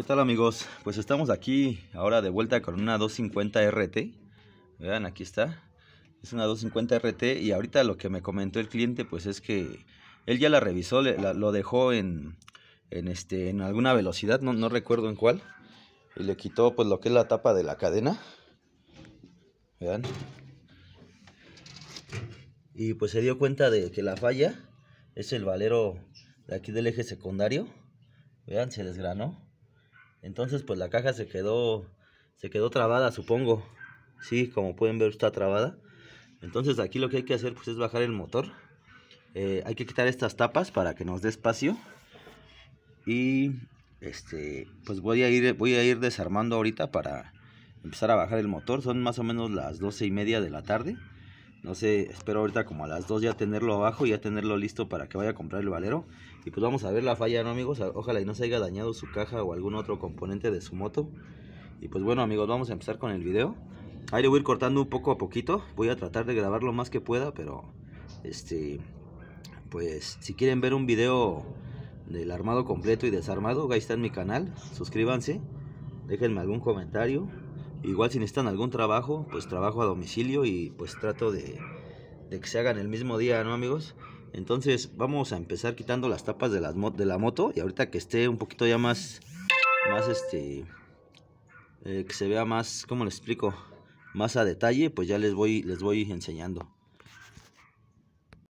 ¿Qué tal amigos? Pues estamos aquí ahora de vuelta con una 250 RT. Vean, aquí está. Es una 250 RT y ahorita lo que me comentó el cliente pues es que él ya la revisó, lo dejó en, en, este, en alguna velocidad, no, no, recuerdo en cuál. Y le quitó pues lo que es la tapa de la cadena. Vean. Y pues se dio cuenta de que la falla es el valero de aquí del eje secundario. Vean, se desgranó entonces, pues la caja se quedó, se quedó trabada, supongo. Sí, como pueden ver, está trabada. Entonces, aquí lo que hay que hacer, pues, es bajar el motor. Eh, hay que quitar estas tapas para que nos dé espacio. Y, este, pues voy a ir, voy a ir desarmando ahorita para empezar a bajar el motor. Son más o menos las doce y media de la tarde. No sé, espero ahorita como a las 2 ya tenerlo abajo, Y ya tenerlo listo para que vaya a comprar el valero. Y pues vamos a ver la falla, ¿no amigos? Ojalá y no se haya dañado su caja o algún otro componente de su moto. Y pues bueno amigos, vamos a empezar con el video. Ahí le voy a ir cortando un poco a poquito. Voy a tratar de grabar lo más que pueda, pero... Este... Pues si quieren ver un video del armado completo y desarmado, ahí está en mi canal. Suscríbanse. Déjenme algún comentario. Igual si necesitan algún trabajo, pues trabajo a domicilio y pues trato de, de que se hagan el mismo día, ¿no amigos? Entonces vamos a empezar quitando las tapas de, las, de la moto y ahorita que esté un poquito ya más, más este, eh, que se vea más, ¿cómo les explico? Más a detalle, pues ya les voy, les voy enseñando.